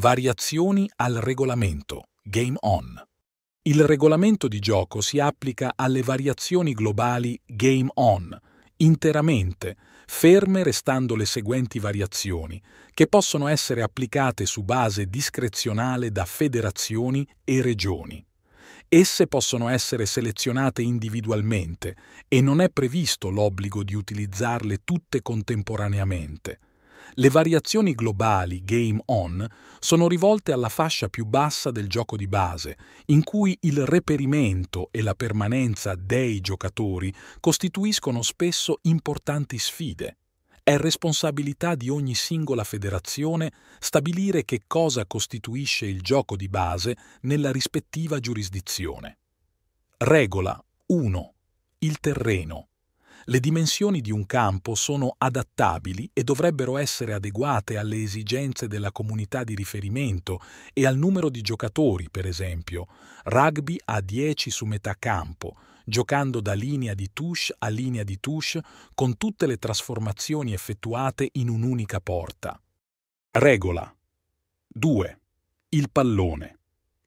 Variazioni al regolamento. Game on. Il regolamento di gioco si applica alle variazioni globali game on interamente, ferme restando le seguenti variazioni, che possono essere applicate su base discrezionale da federazioni e regioni. Esse possono essere selezionate individualmente e non è previsto l'obbligo di utilizzarle tutte contemporaneamente. Le variazioni globali Game On sono rivolte alla fascia più bassa del gioco di base, in cui il reperimento e la permanenza dei giocatori costituiscono spesso importanti sfide. È responsabilità di ogni singola federazione stabilire che cosa costituisce il gioco di base nella rispettiva giurisdizione. Regola 1. Il terreno le dimensioni di un campo sono adattabili e dovrebbero essere adeguate alle esigenze della comunità di riferimento e al numero di giocatori, per esempio. Rugby ha 10 su metà campo, giocando da linea di touche a linea di touche con tutte le trasformazioni effettuate in un'unica porta. Regola 2. Il pallone.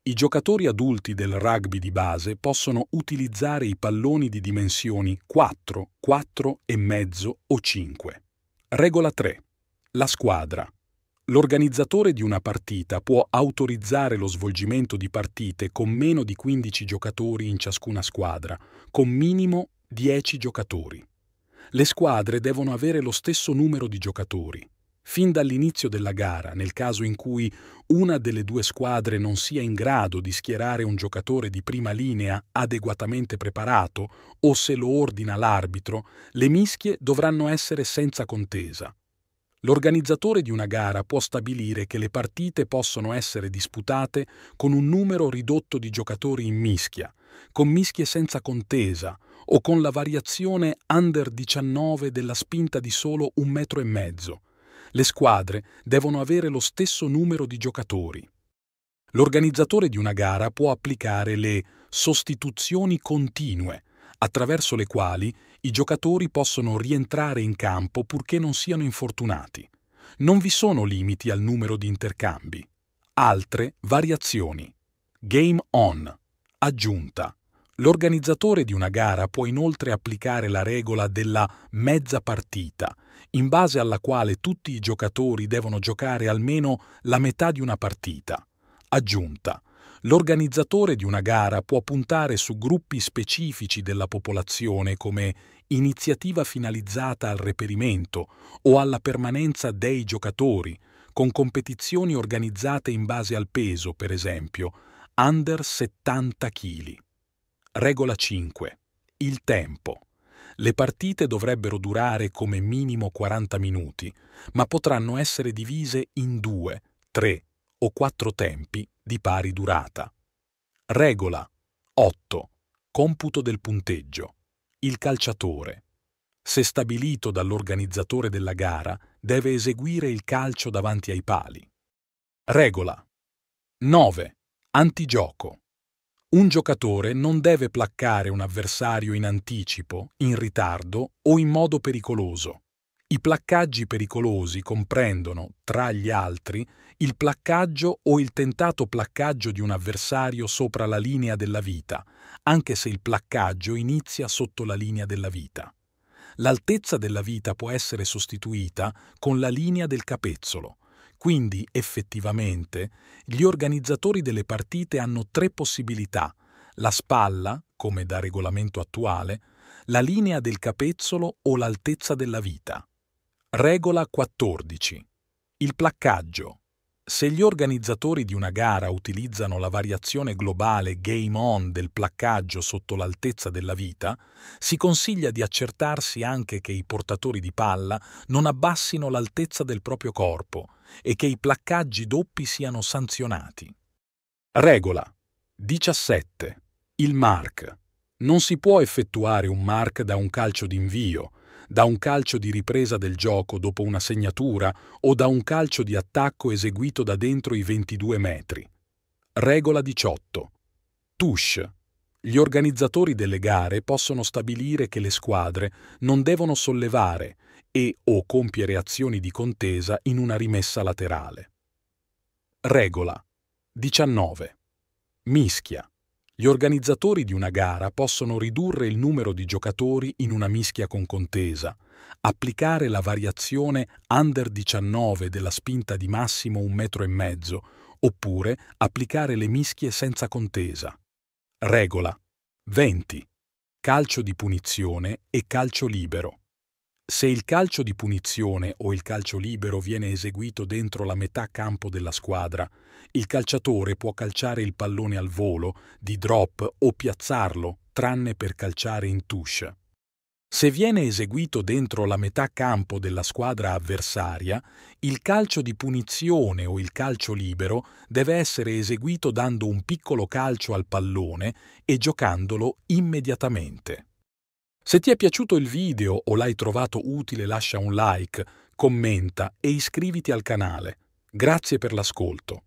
I giocatori adulti del rugby di base possono utilizzare i palloni di dimensioni 4, 4 e mezzo o 5. Regola 3. La squadra. L'organizzatore di una partita può autorizzare lo svolgimento di partite con meno di 15 giocatori in ciascuna squadra, con minimo 10 giocatori. Le squadre devono avere lo stesso numero di giocatori. Fin dall'inizio della gara, nel caso in cui una delle due squadre non sia in grado di schierare un giocatore di prima linea adeguatamente preparato o se lo ordina l'arbitro, le mischie dovranno essere senza contesa. L'organizzatore di una gara può stabilire che le partite possono essere disputate con un numero ridotto di giocatori in mischia, con mischie senza contesa o con la variazione under 19 della spinta di solo un metro e mezzo, le squadre devono avere lo stesso numero di giocatori. L'organizzatore di una gara può applicare le sostituzioni continue, attraverso le quali i giocatori possono rientrare in campo purché non siano infortunati. Non vi sono limiti al numero di intercambi. Altre variazioni. Game on. Aggiunta. L'organizzatore di una gara può inoltre applicare la regola della mezza partita, in base alla quale tutti i giocatori devono giocare almeno la metà di una partita. Aggiunta. L'organizzatore di una gara può puntare su gruppi specifici della popolazione come iniziativa finalizzata al reperimento o alla permanenza dei giocatori, con competizioni organizzate in base al peso, per esempio, under 70 kg. Regola 5. Il tempo. Le partite dovrebbero durare come minimo 40 minuti, ma potranno essere divise in due, tre o quattro tempi di pari durata. Regola 8. Computo del punteggio. Il calciatore. Se stabilito dall'organizzatore della gara, deve eseguire il calcio davanti ai pali. Regola 9. Antigioco. Un giocatore non deve placcare un avversario in anticipo, in ritardo o in modo pericoloso. I placcaggi pericolosi comprendono, tra gli altri, il placcaggio o il tentato placcaggio di un avversario sopra la linea della vita, anche se il placcaggio inizia sotto la linea della vita. L'altezza della vita può essere sostituita con la linea del capezzolo, quindi, effettivamente, gli organizzatori delle partite hanno tre possibilità. La spalla, come da regolamento attuale, la linea del capezzolo o l'altezza della vita. Regola 14. Il placcaggio. Se gli organizzatori di una gara utilizzano la variazione globale game on del placcaggio sotto l'altezza della vita, si consiglia di accertarsi anche che i portatori di palla non abbassino l'altezza del proprio corpo e che i placcaggi doppi siano sanzionati. Regola 17. Il mark. Non si può effettuare un mark da un calcio d'invio, da un calcio di ripresa del gioco dopo una segnatura o da un calcio di attacco eseguito da dentro i 22 metri. Regola 18. Touche. Gli organizzatori delle gare possono stabilire che le squadre non devono sollevare e o compiere azioni di contesa in una rimessa laterale. Regola 19. Mischia. Gli organizzatori di una gara possono ridurre il numero di giocatori in una mischia con contesa, applicare la variazione under 19 della spinta di massimo un metro e mezzo, oppure applicare le mischie senza contesa. Regola 20. Calcio di punizione e calcio libero. Se il calcio di punizione o il calcio libero viene eseguito dentro la metà campo della squadra, il calciatore può calciare il pallone al volo, di drop o piazzarlo, tranne per calciare in touche. Se viene eseguito dentro la metà campo della squadra avversaria, il calcio di punizione o il calcio libero deve essere eseguito dando un piccolo calcio al pallone e giocandolo immediatamente. Se ti è piaciuto il video o l'hai trovato utile lascia un like, commenta e iscriviti al canale. Grazie per l'ascolto.